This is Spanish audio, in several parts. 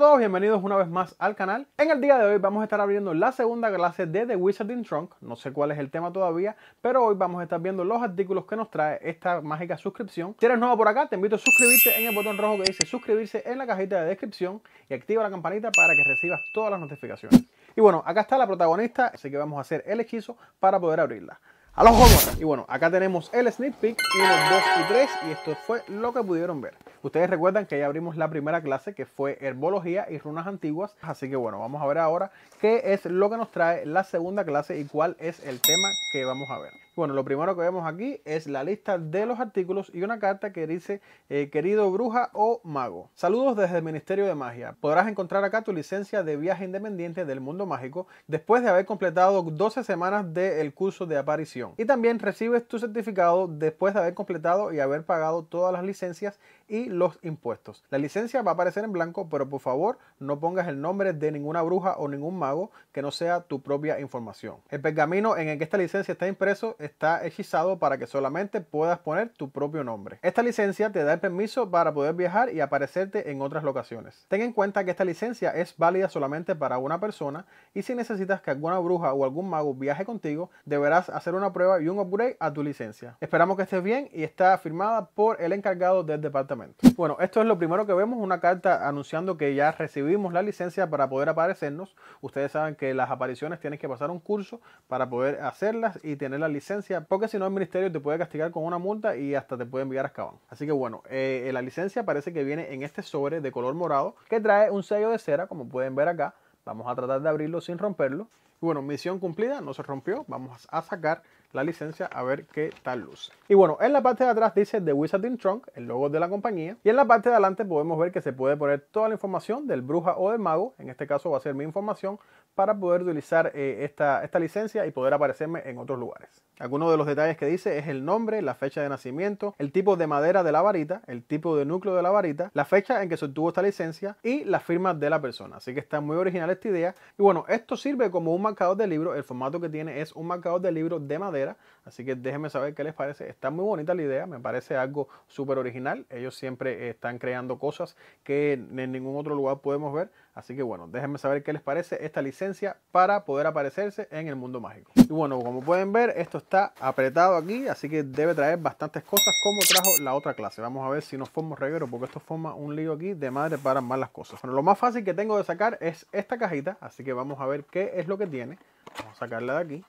todos, bienvenidos una vez más al canal. En el día de hoy vamos a estar abriendo la segunda clase de The Wizarding Trunk. No sé cuál es el tema todavía, pero hoy vamos a estar viendo los artículos que nos trae esta mágica suscripción. Si eres nuevo por acá, te invito a suscribirte en el botón rojo que dice suscribirse en la cajita de descripción y activa la campanita para que recibas todas las notificaciones. Y bueno, acá está la protagonista, así que vamos a hacer el hechizo para poder abrirla. A los jóvenes. Y bueno, acá tenemos el sneak peek 1, 2 y 3 y esto fue lo que pudieron ver. Ustedes recuerdan que ya abrimos la primera clase que fue herbología y runas antiguas. Así que bueno, vamos a ver ahora qué es lo que nos trae la segunda clase y cuál es el tema que vamos a ver. Bueno, lo primero que vemos aquí es la lista de los artículos y una carta que dice eh, querido bruja o mago. Saludos desde el Ministerio de Magia. Podrás encontrar acá tu licencia de viaje independiente del mundo mágico después de haber completado 12 semanas del curso de aparición. Y también recibes tu certificado después de haber completado y haber pagado todas las licencias y los impuestos. La licencia va a aparecer en blanco, pero por favor no pongas el nombre de ninguna bruja o ningún mago que no sea tu propia información. El pergamino en el que esta licencia está impreso está hechizado para que solamente puedas poner tu propio nombre. Esta licencia te da el permiso para poder viajar y aparecerte en otras locaciones. Ten en cuenta que esta licencia es válida solamente para una persona y si necesitas que alguna bruja o algún mago viaje contigo, deberás hacer una prueba y un upgrade a tu licencia. Esperamos que estés bien y está firmada por el encargado del departamento. Bueno, esto es lo primero que vemos, una carta anunciando que ya recibimos la licencia para poder aparecernos. Ustedes saben que las apariciones tienen que pasar un curso para poder hacerlas y tener la licencia, porque si no el ministerio te puede castigar con una multa y hasta te puede enviar a Escabán. Así que bueno, eh, eh, la licencia parece que viene en este sobre de color morado que trae un sello de cera, como pueden ver acá. Vamos a tratar de abrirlo sin romperlo. bueno, misión cumplida, no se rompió. Vamos a sacar la licencia a ver qué tal luce. Y bueno, en la parte de atrás dice The Wizarding Trunk, el logo de la compañía. Y en la parte de adelante podemos ver que se puede poner toda la información del bruja o del mago. En este caso va a ser mi información para poder utilizar eh, esta, esta licencia y poder aparecerme en otros lugares. Algunos de los detalles que dice es el nombre, la fecha de nacimiento, el tipo de madera de la varita, el tipo de núcleo de la varita, la fecha en que se obtuvo esta licencia y la firma de la persona. Así que está muy original esta idea. Y bueno, esto sirve como un marcador de libro. El formato que tiene es un marcador de libro de madera Así que déjenme saber qué les parece. Está muy bonita la idea, me parece algo súper original. Ellos siempre eh, están creando cosas que en ningún otro lugar podemos ver. Así que bueno, déjenme saber qué les parece esta licencia para poder aparecerse en el mundo mágico. Y bueno, como pueden ver, esto está apretado aquí, así que debe traer bastantes cosas como trajo la otra clase. Vamos a ver si nos formamos reguero, porque esto forma un lío aquí de madre para armar las cosas. Bueno, lo más fácil que tengo de sacar es esta cajita, así que vamos a ver qué es lo que tiene. Vamos a sacarla de aquí.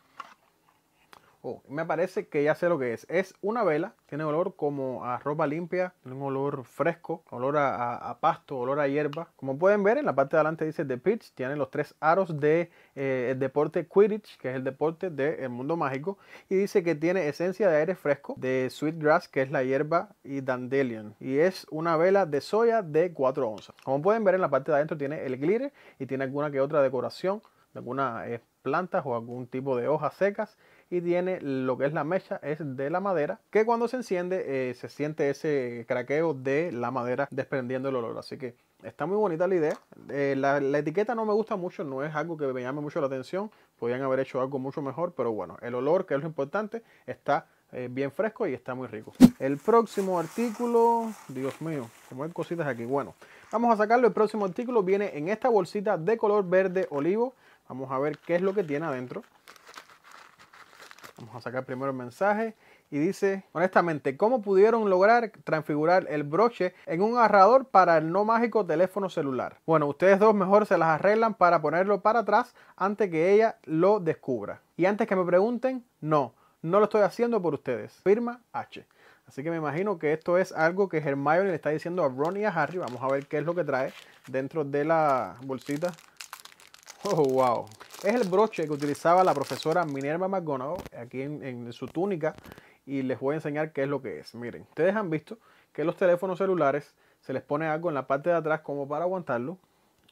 Oh, me parece que ya sé lo que es. Es una vela, tiene olor como a ropa limpia, un olor fresco, olor a, pasto, olor a hierba. Como pueden ver, en la parte de adelante dice The Pitch, tiene los tres aros de eh, deporte Quidditch, que es el deporte del mundo mágico, y dice que tiene esencia de aire fresco, de Sweet Grass, que es la hierba, y Dandelion. Y es una vela de soya de 4 onzas. Como pueden ver, en la parte de adentro tiene el glitter y tiene alguna que otra decoración de algunas eh, plantas o algún tipo de hojas secas y tiene lo que es la mecha, es de la madera, que cuando se enciende eh, se siente ese craqueo de la madera desprendiendo el olor. Así que está muy bonita la idea. Eh, la, etiqueta no me gusta mucho, no es algo que me llame mucho la atención. podían haber hecho algo mucho mejor, pero bueno, el olor, que es lo importante, está eh, bien fresco y está muy rico. El próximo artículo, Dios mío, como hay cositas aquí. Bueno, vamos a sacarlo. El próximo artículo viene en esta bolsita de color verde olivo. Vamos a ver qué es lo que tiene adentro. Vamos a sacar primero el mensaje y dice, honestamente, ¿cómo pudieron lograr transfigurar el broche en un agarrador para el no mágico teléfono celular? Bueno, ustedes dos mejor se las arreglan para ponerlo para atrás antes que ella lo descubra. Y antes que me pregunten, no, no lo estoy haciendo por ustedes. Firma H. Así que me imagino que esto es algo que Hermione le está diciendo a Ron y a Harry. Vamos a ver qué es lo que trae dentro de la bolsita. Oh, wow. Es el broche que utilizaba la profesora Minerva McGonagall aquí en, en su túnica y les voy a enseñar qué es lo que es. Miren, ustedes han visto que los teléfonos celulares se les pone algo en la parte de atrás como para aguantarlo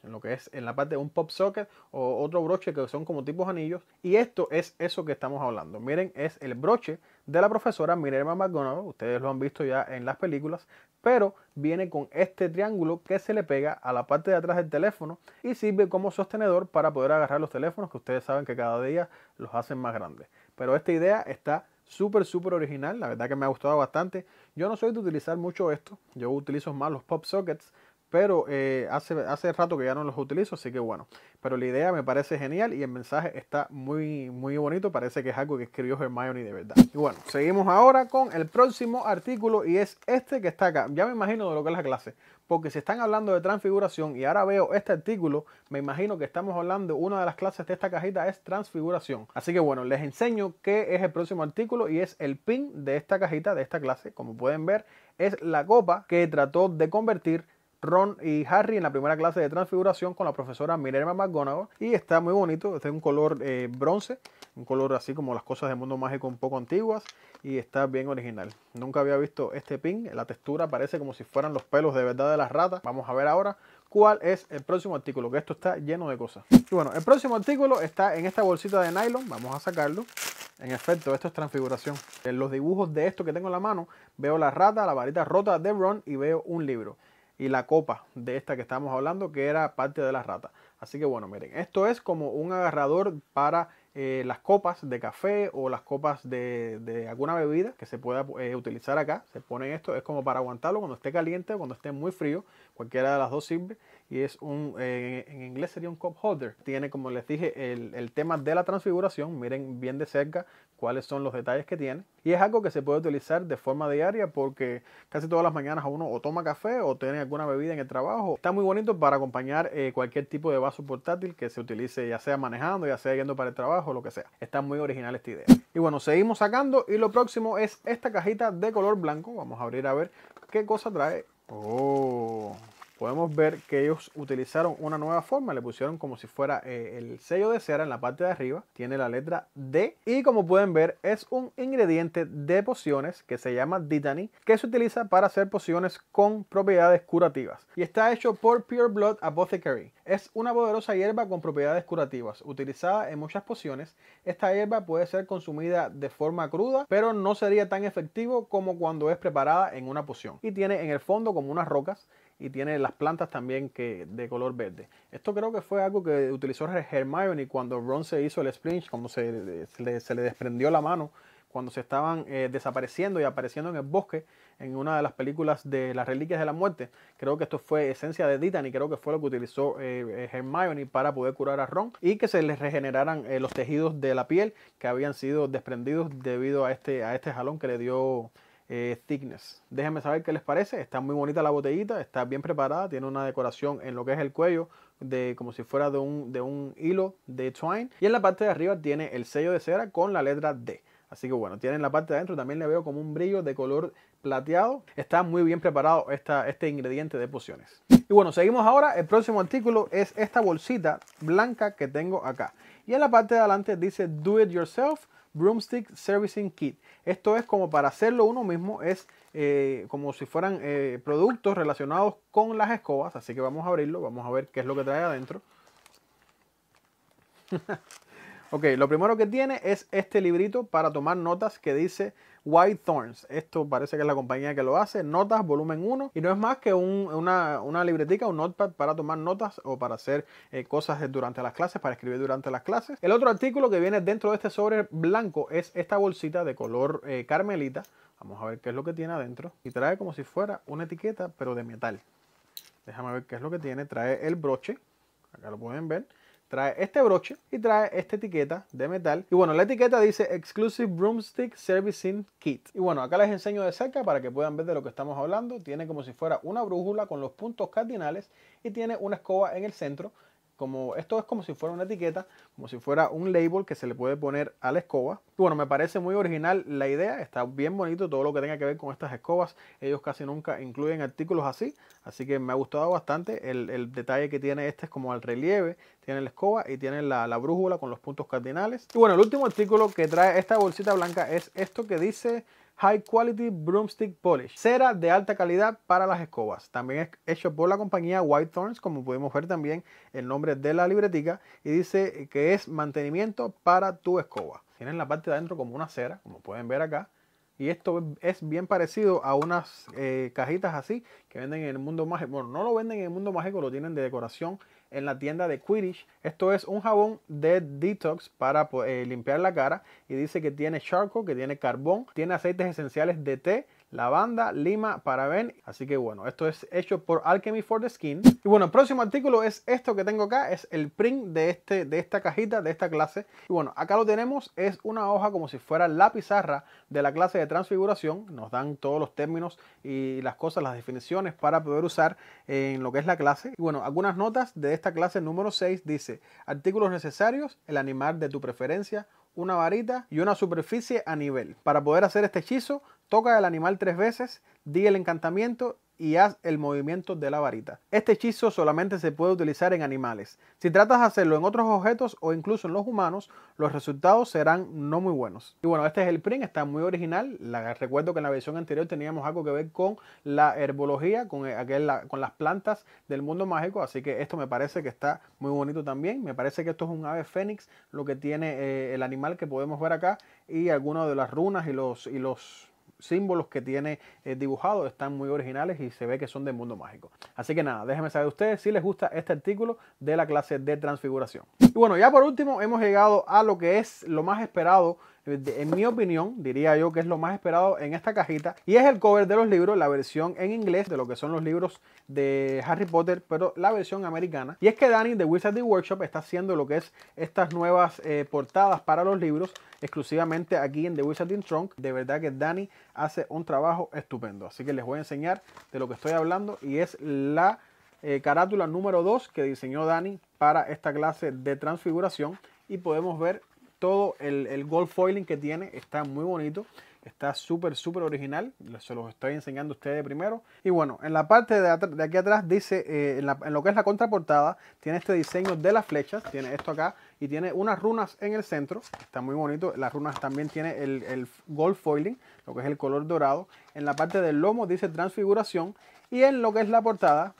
en lo que es en la parte de un pop socket o otro broche que son como tipos anillos. Y esto es eso que estamos hablando. Miren, es el broche de la profesora Minerva mcDonald. Ustedes lo han visto ya en las películas, pero viene con este triángulo que se le pega a la parte de atrás del teléfono y sirve como sostenedor para poder agarrar los teléfonos que ustedes saben que cada día los hacen más grandes. Pero esta idea está súper, súper original. La verdad que me ha gustado bastante. Yo no soy de utilizar mucho esto. Yo utilizo más los pop sockets pero eh, hace, hace rato que ya no los utilizo, así que bueno. Pero la idea me parece genial y el mensaje está muy, muy bonito, parece que es algo que escribió Hermione de verdad. Y bueno, seguimos ahora con el próximo artículo y es este que está acá. Ya me imagino de lo que es la clase, porque si están hablando de transfiguración y ahora veo este artículo, me imagino que estamos hablando, una de las clases de esta cajita es transfiguración. Así que bueno, les enseño qué es el próximo artículo y es el pin de esta cajita, de esta clase, como pueden ver, es la copa que trató de convertir Ron y Harry en la primera clase de transfiguración con la profesora Minerva McGonagall y está muy bonito, este Es de un color eh, bronce, un color así como las cosas del mundo mágico un poco antiguas y está bien original. Nunca había visto este pin, la textura parece como si fueran los pelos de verdad de las ratas. Vamos a ver ahora cuál es el próximo artículo, que esto está lleno de cosas. Y bueno, el próximo artículo está en esta bolsita de nylon, vamos a sacarlo. En efecto, esto es transfiguración. En los dibujos de esto que tengo en la mano, veo la rata, la varita rota de Ron y veo un libro y la copa de esta que estamos hablando, que era parte de la rata. Así que bueno, miren, esto es como un agarrador para eh, las copas de café o las copas de, alguna bebida que se pueda eh, utilizar acá. Se pone esto, es como para aguantarlo cuando esté caliente, cuando esté muy frío, cualquiera de las dos sirve y es un, eh, en inglés sería un cup holder. Tiene, como les dije, el, el, tema de la transfiguración. Miren bien de cerca cuáles son los detalles que tiene. Y es algo que se puede utilizar de forma diaria porque casi todas las mañanas uno o toma café o tiene alguna bebida en el trabajo. Está muy bonito para acompañar eh, cualquier tipo de vaso portátil que se utilice, ya sea manejando, ya sea yendo para el trabajo, lo que sea. Está muy original esta idea. Y bueno, seguimos sacando y lo próximo es esta cajita de color blanco. Vamos a abrir a ver qué cosa trae. Oh podemos ver que ellos utilizaron una nueva forma, le pusieron como si fuera eh, el sello de cera en la parte de arriba, tiene la letra D y como pueden ver es un ingrediente de pociones que se llama Ditany que se utiliza para hacer pociones con propiedades curativas y está hecho por Pure Blood Apothecary. Es una poderosa hierba con propiedades curativas, utilizada en muchas pociones. Esta hierba puede ser consumida de forma cruda, pero no sería tan efectivo como cuando es preparada en una poción y tiene en el fondo como unas rocas y tiene las plantas también que, de color verde. Esto creo que fue algo que utilizó Hermione cuando Ron se hizo el Splinch, como se, le, desprendió la mano cuando se estaban eh, desapareciendo y apareciendo en el bosque en una de las películas de las Reliquias de la Muerte. Creo que esto fue esencia de Dita y creo que fue lo que utilizó eh, Hermione para poder curar a Ron y que se le regeneraran eh, los tejidos de la piel que habían sido desprendidos debido a este, a este jalón que le dio eh, thickness. Déjenme saber qué les parece. Está muy bonita la botellita, está bien preparada, tiene una decoración en lo que es el cuello de como si fuera de un, de un hilo de twine y en la parte de arriba tiene el sello de cera con la letra D. Así que bueno, tienen la parte de adentro, también le veo como un brillo de color plateado. Está muy bien preparado esta, este ingrediente de pociones. Y bueno, seguimos ahora. El próximo artículo es esta bolsita blanca que tengo acá. Y en la parte de adelante dice Do It Yourself Broomstick Servicing Kit. Esto es como para hacerlo uno mismo, es eh, como si fueran eh, productos relacionados con las escobas. Así que vamos a abrirlo, vamos a ver qué es lo que trae adentro. ok, lo primero que tiene es este librito para tomar notas que dice White Thorns. Esto parece que es la compañía que lo hace. Notas, volumen 1. Y no es más que una, libretica, un notepad para tomar notas o para hacer eh, cosas durante las clases, para escribir durante las clases. El otro artículo que viene dentro de este sobre blanco es esta bolsita de color eh, carmelita. Vamos a ver qué es lo que tiene adentro. Y trae como si fuera una etiqueta, pero de metal. Déjame ver qué es lo que tiene. Trae el broche. Acá lo pueden ver trae este broche y trae esta etiqueta de metal. Y bueno, la etiqueta dice Exclusive Broomstick Servicing Kit. Y bueno, acá les enseño de cerca para que puedan ver de lo que estamos hablando. Tiene como si fuera una brújula con los puntos cardinales y tiene una escoba en el centro como esto es como si fuera una etiqueta, como si fuera un label que se le puede poner a la escoba. Bueno, me parece muy original la idea, está bien bonito todo lo que tenga que ver con estas escobas. Ellos casi nunca incluyen artículos así, así que me ha gustado bastante el, detalle que tiene este, es como al relieve, tiene la escoba y tiene la, la brújula con los puntos cardinales. Y bueno, el último artículo que trae esta bolsita blanca es esto que dice High Quality Broomstick Polish, cera de alta calidad para las escobas. También es hecho por la compañía White Thorns, como pudimos ver también el nombre de la libretica, y dice que es mantenimiento para tu escoba. Tienen la parte de adentro como una cera, como pueden ver acá. Y esto es bien parecido a unas eh, cajitas así que venden en el mundo mágico. Bueno, no lo venden en el mundo mágico, lo tienen de decoración en la tienda de Quidditch. Esto es un jabón de detox para eh, limpiar la cara y dice que tiene charco, que tiene carbón, tiene aceites esenciales de té lavanda, lima, para ven Así que bueno, esto es hecho por Alchemy for the Skin. Y bueno, el próximo artículo es esto que tengo acá, es el print de, este, de esta cajita, de esta clase. Y bueno, acá lo tenemos, es una hoja como si fuera la pizarra de la clase de transfiguración. Nos dan todos los términos y las cosas, las definiciones para poder usar en lo que es la clase. Y bueno, algunas notas de esta clase número 6 dice, artículos necesarios, el animal de tu preferencia, una varita y una superficie a nivel. Para poder hacer este hechizo Toca el animal tres veces, di el encantamiento y haz el movimiento de la varita. Este hechizo solamente se puede utilizar en animales. Si tratas de hacerlo en otros objetos o incluso en los humanos, los resultados serán no muy buenos. Y bueno, este es el print, está muy original. La, recuerdo que en la versión anterior teníamos algo que ver con la herbología, con, eh, aquel, con las plantas del mundo mágico, así que esto me parece que está muy bonito también. Me parece que esto es un ave fénix, lo que tiene eh, el animal que podemos ver acá y algunas de las runas y los... Y los símbolos que tiene eh, dibujado están muy originales y se ve que son del mundo mágico. Así que nada, déjenme saber ustedes si les gusta este artículo de la clase de transfiguración. Y bueno, ya por último hemos llegado a lo que es lo más esperado eh, en mi opinión, diría yo que es lo más esperado en esta cajita. Y es el cover de los libros, la versión en inglés de lo que son los libros de Harry Potter, pero la versión americana. Y es que Danny de Wizarding Workshop está haciendo lo que es estas nuevas eh, portadas para los libros exclusivamente aquí en The Wizarding Trunk. De verdad que Dani hace un trabajo estupendo. Así que les voy a enseñar de lo que estoy hablando y es la eh, carátula número 2 que diseñó Dani para esta clase de transfiguración y podemos ver todo el, el gold foiling que tiene, está muy bonito. Está súper, súper original. Se los estoy enseñando a ustedes primero. Y bueno, en la parte de, de aquí atrás dice, eh, en, lo que es la contraportada, tiene este diseño de las flechas. Tiene esto acá y tiene unas runas en el centro. Está muy bonito. Las runas también tiene el gold foiling, lo que es el color dorado. En la parte del lomo dice transfiguración. Y en lo que es la portada,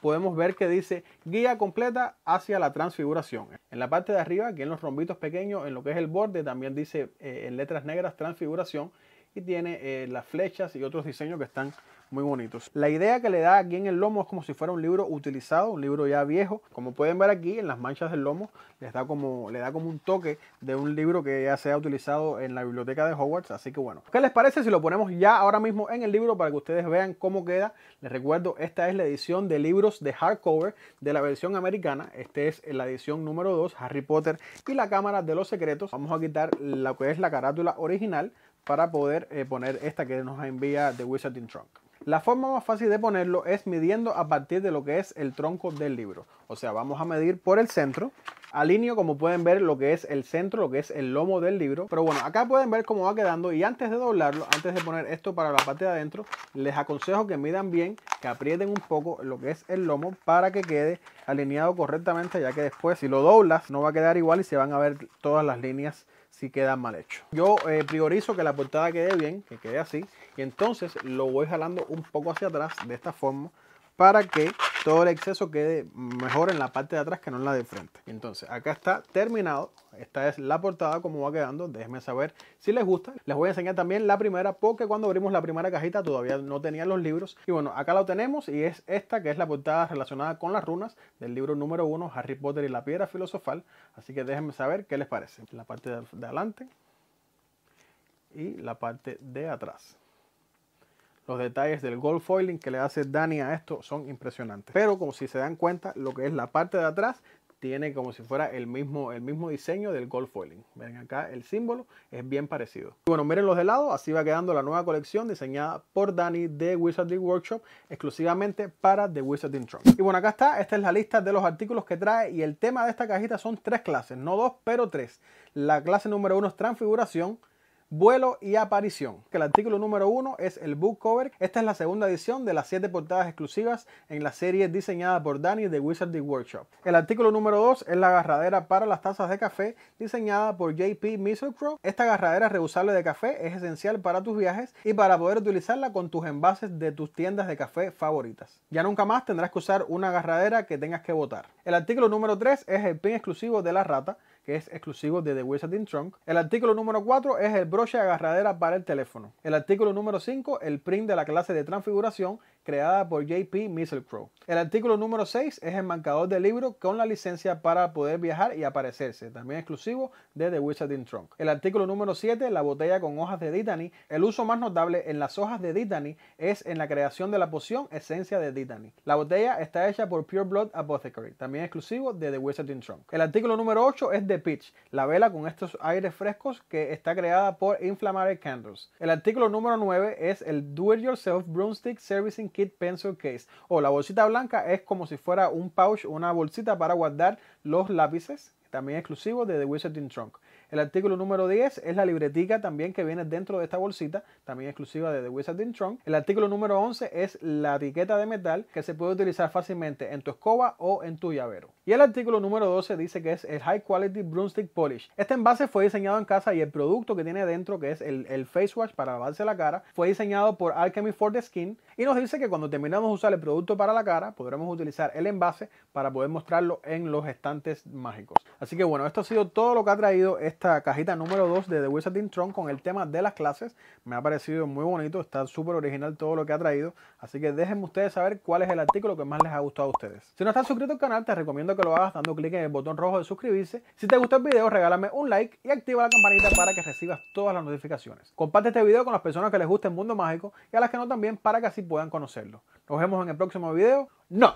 podemos ver que dice guía completa hacia la transfiguración. En la parte de arriba, aquí en los rombitos pequeños, en lo que es el borde, también dice eh, en letras negras transfiguración y tiene eh, las flechas y otros diseños que están muy bonitos. La idea que le da aquí en el lomo es como si fuera un libro utilizado, un libro ya viejo. Como pueden ver aquí en las manchas del lomo, les da como, le da como un toque de un libro que ya se ha utilizado en la biblioteca de Hogwarts. Así que bueno, ¿qué les parece si lo ponemos ya ahora mismo en el libro para que ustedes vean cómo queda? Les recuerdo, esta es la edición de libros de hardcover de la versión americana. Este es la edición número 2, Harry Potter y la Cámara de los Secretos. Vamos a quitar lo que es la carátula original para poder eh, poner esta que nos envía The Wizarding Trunk. La forma más fácil de ponerlo es midiendo a partir de lo que es el tronco del libro. O sea, vamos a medir por el centro. Alineo, como pueden ver, lo que es el centro, lo que es el lomo del libro. Pero bueno, acá pueden ver cómo va quedando. Y antes de doblarlo, antes de poner esto para la parte de adentro, les aconsejo que midan bien, que aprieten un poco lo que es el lomo para que quede alineado correctamente, ya que después si lo doblas no va a quedar igual y se van a ver todas las líneas si quedan mal hecho. Yo eh, priorizo que la portada quede bien, que quede así y entonces lo voy jalando un poco hacia atrás de esta forma para que todo el exceso quede mejor en la parte de atrás que no en la de frente. Entonces, acá está terminado. Esta es la portada, como va quedando. Déjenme saber si les gusta. Les voy a enseñar también la primera, porque cuando abrimos la primera cajita todavía no tenían los libros. Y bueno, acá lo tenemos y es esta, que es la portada relacionada con las runas del libro número 1, Harry Potter y la piedra filosofal. Así que déjenme saber qué les parece. La parte de adelante y la parte de atrás. Los detalles del gold foiling que le hace Dani a esto son impresionantes. Pero como si se dan cuenta, lo que es la parte de atrás tiene como si fuera el mismo, el mismo diseño del gold foiling. Ven acá el símbolo, es bien parecido. Y Bueno, miren los de lado, así va quedando la nueva colección diseñada por Dani de Wizarding Workshop exclusivamente para The Wizarding Trunk. Y bueno, acá está, esta es la lista de los artículos que trae y el tema de esta cajita son tres clases, no dos, pero tres. La clase número uno es transfiguración, Vuelo y aparición. Que el artículo número uno es el book cover. Esta es la segunda edición de las siete portadas exclusivas en la serie diseñada por Danny de Wizarding Workshop. El artículo número dos es la agarradera para las tazas de café diseñada por JP Misselcrow. Esta agarradera reusable de café es esencial para tus viajes y para poder utilizarla con tus envases de tus tiendas de café favoritas. Ya nunca más tendrás que usar una agarradera que tengas que botar. El artículo número 3 es el pin exclusivo de la rata que es exclusivo de The Wizarding Trunk. El artículo número 4 es el broche agarradera para el teléfono. El artículo número 5, el print de la clase de transfiguración creada por JP Crow. El artículo número 6 es el marcador del libro con la licencia para poder viajar y aparecerse, también exclusivo de The Wizarding Trunk. El artículo número 7, la botella con hojas de Dittany. El uso más notable en las hojas de Dittany es en la creación de la poción esencia de Dittany. La botella está hecha por Pure Blood Apothecary, también exclusivo de The Wizarding Trunk. El artículo número 8 es The Pitch, la vela con estos aires frescos que está creada por Inflammatory Candles. El artículo número 9 es el Do It Yourself Broomstick Servicing Kit Pencil Case. O oh, la bolsita blanca es como si fuera un pouch, una bolsita para guardar los lápices, también exclusivo de The Wizarding Trunk. El artículo número 10 es la libretica también que viene dentro de esta bolsita, también exclusiva de The Wizarding Trunk. El artículo número 11 es la etiqueta de metal que se puede utilizar fácilmente en tu escoba o en tu llavero. Y el artículo número 12 dice que es el High Quality Broomstick Polish. Este envase fue diseñado en casa y el producto que tiene dentro, que es el, face wash para lavarse la cara, fue diseñado por Alchemy for the Skin y nos dice que cuando terminamos de usar el producto para la cara, podremos utilizar el envase para poder mostrarlo en los estantes mágicos. Así que bueno, esto ha sido todo lo que ha traído este esta cajita número 2 de The Wizarding Tron con el tema de las clases. Me ha parecido muy bonito, está súper original todo lo que ha traído. Así que déjenme ustedes saber cuál es el artículo que más les ha gustado a ustedes. Si no estás suscrito al canal, te recomiendo que lo hagas dando clic en el botón rojo de suscribirse. Si te gustó el video, regálame un like y activa la campanita para que recibas todas las notificaciones. Comparte este video con las personas que les guste el mundo mágico y a las que no también para que así puedan conocerlo. Nos vemos en el próximo video. ¡No!